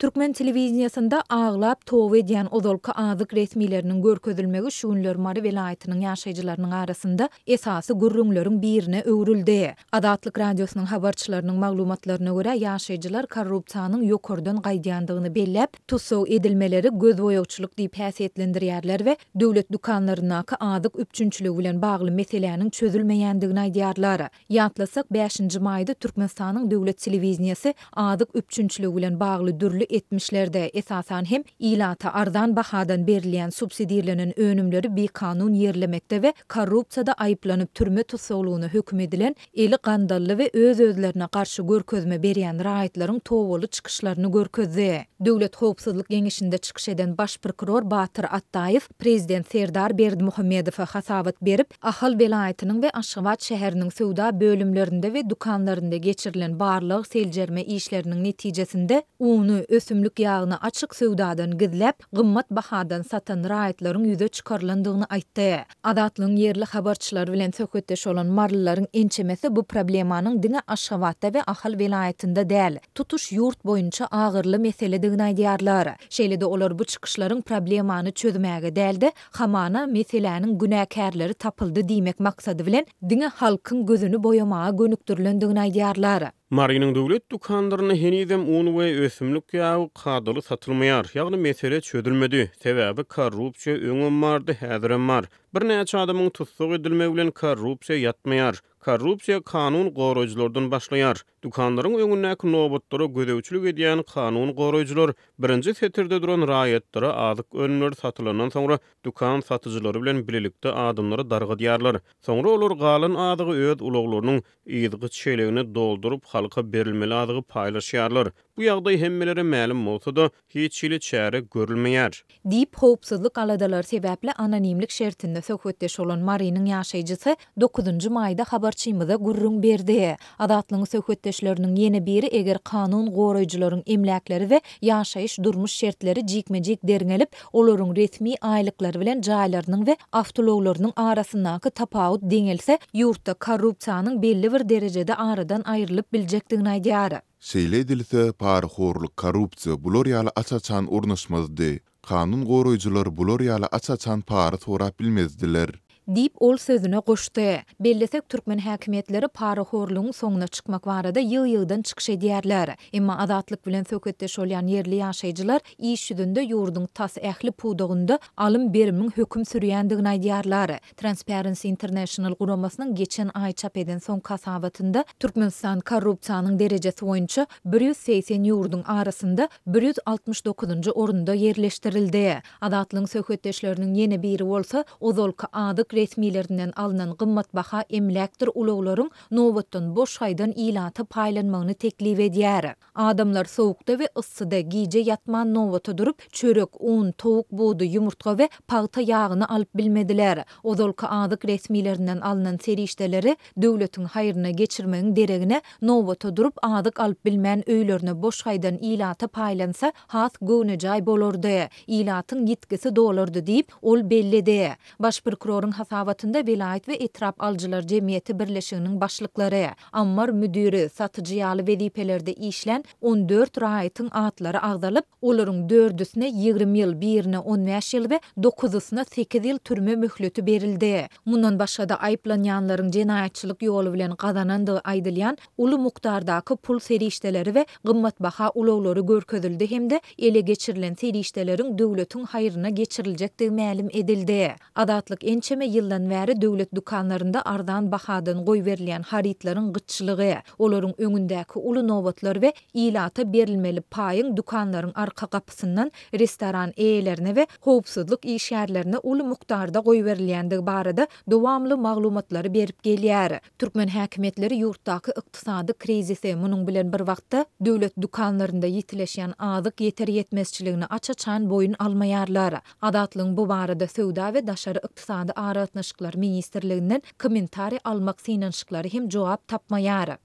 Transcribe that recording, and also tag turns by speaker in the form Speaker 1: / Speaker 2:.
Speaker 1: Türkmen televiziýasynda ağlap, towa edýän ozolka azyk resmiýlerini görkezilmegi şuňlar Mary welaýatynyň ýaşajylarynyň arasynda esasy gurrunlaryň birine öwrüldi. Adatlyk radiosynyň habarçylarynyň maglumatlaryna görä ýaşajylar korrupsiýanyň yokordan gaýdyandygyny bellep, tusu edilmeleri göz boýagçylyk diýip häsiýetlendirýärler we döwlet dukanlaryna ka azyk üpçünçiligi bilen bagly meseläniň çözülmeýändigini aýdýarlar. 5-nji maýda Türkmenistanyň döwlet televiziýasy azyk üpçünçiligi bilen bagly etmişlerde esasan hem ilata ardan bahadan berilen subsidiyelenin önümleri bir kanun yerlemekte ve korrupsiyada ayıplanıp türme tutsoluğuna hükmedilen edilen eli gandallı ve öz özlerine karşı görközme beriyen rahitların tovolu çıkışlarını görközde. Devlet Hopsuzluk Genişinde çıkış eden baş prokuror Batır Attaif, Prezident Serdar Berd Muhammedov'a hasavat berip, Ahal belayetinin ve Aşıvat şehrinin sevda bölümlerinde ve dukanlarında geçirilen barlıq selcerme işlerinin neticesinde unu ösümlük yağını açıq sövdadan gizlep, gımmat bahadan satan rayetlerin yüze çıkarlandığını aytta. Adatlığın yerli haberçiler bilen sökötteş olan marlıların inçemesi bu problemanın dine aşavatta ve ahal velayetinde dəl. Tutuş yurt boyunca ağırlı mesele dine diyarlar. Şeyle de olur bu çıkışların problemanı çözmeyge del xamana hamana meselenin tapıldı diymek maksadı bilen dine halkın gözünü boyamağa gönüktürlendiğine diyarlar.
Speaker 2: Marinin döwlet dukandyryny henizem un we ösümlük ýagy kadaly satylmaýar. Ýagny mesele çödülmedi. Sebäbi korrupsiýa öňe mardy, häzirem mar. Bir adamyň tutsuk edilmegi bilen korrupsiýa ýatmaýar. Korrupsiya kanun qoruyuculardan başlayar. Dukanların öňündäki nobatlara gödäwçilik edýän kanun qoruyuculary birinji fetirde duran raýatlara aýdyk önmür satylandan soňra dukan satyjylary bilen birlikde adamlary dargy diýerler. Soňra olar galyn aýdygy öwd uluglarynyň ýygyç şeýlegini doldurup halka berilmeli aýdygy paýlaşýarlar. Bu ýagdaý hemmelere mälim bolsa da, hiç şili çäri görülmeýär.
Speaker 1: Deep hopsuzlyk aladalar sebäple anonimlik şertinde söhbetdeş olan Marinyň ýaşaýjysy 9-njy maýda habarçymyza gurrun berdi. Adatlyň söhbetdeşleriniň ýene biri eger kanun goraýjylaryň emlekleri we ýaşaýyş durmuş şertleri jikmejik derňelip, olaryň resmi aýlyklary bilen jaýlarynyň we awtologlarynyň arasyndaky tapawut deňelse, ýurtda korrupsiýanyň belli bir derejede aradan aýrylyp biljekdigini aýdýar. Şeýle edilse, parhorluk, korrupsiýa bular ýaly açaçan urnuşmazdy. Kanun goraýjylar bular ýaly açaçan pary bilmezdiler. Dip ol sözüne koştu. Bellesek Türkmen häkimetleri para horluğun sonuna çıkmak var ýyldan yıl yıldan çıkış adatlyk bilen söhbetde şolyan yerli yaşaycılar iş yüzünde yurdun tas ehli pudoğunda ...alım birimin hüküm sürüyendigin aydiyarlar. Transparency International guramasynyň geçen ay çap edin son kasabatında Türkmenistan korrupsiýanyň derecesi boýunça 180 yurdun arasında 169. orunda yerleştirildi. Adatlı'nın sökötteşlerinin yeni biri olsa ozolka adı resmilerinden alınan gımmat baha emlektir uluğların novatın boş aydan ilatı paylanmağını teklif ediyar. Adamlar soğukta ve ıssıda giyce yatma novata durup çörek, un, tovuk, buğdu, yumurtka ve pahta yağını alıp bilmediler. Ozolka adık resmilerinden alınan seri işteleri devletin hayrına geçirmenin deregine novata durup adık alıp bilmen öylörünü boş aydan ilatı paylansa hat gönü cay bolordu. İlatın yitkisi dolordu deyip ol belli de. Baş prokurorun munasabatında velayet ve etraf alcılar cemiyeti birleşiğinin başlıkları, Ammar müdürü, satıcıyalı velipelerde işlen 14 rayetin atları ağdalıp, oların 4'üsüne 20 yıl, 1'üne 15 yıl ve 9'üsüne 8 yıl türme mühlütü berildi. Bundan başa da ayıplan cenayetçilik yolu bilen kazanandığı aydılayan ulu muktardaki pul seri işteleri ve gımmat baha ulu oları hem de ele geçirilen seri işteleri dövletin hayırına geçirilecek de edildi. Adatlık ençeme ýyldan bäri döwlet dukanlarynda ardan bahadan goý berilýän haritlaryň gyçlygy, olaryň öňündäki uly nowatlar we ilata berilmeli payın dukanların arka gapysyndan restoran eýlerine we howpsuzlyk işýärlerine uly mukdarda goý berilýändigi barada dowamly maglumatlary berip gelýär. Türkmen häkimetleri ýurtdaky ykdysady krizisi munun bilen bir wagtda döwlet dukanlarynda ýetileşýän azyk ýeter ýetmezçiligini açaçan boyun almaýarlar. Adatlyň bu barada söwda we daşary ykdysady ara hukukna şyklar ministerliginden komentarý almak synanyşyklary hem jogap tapmaýary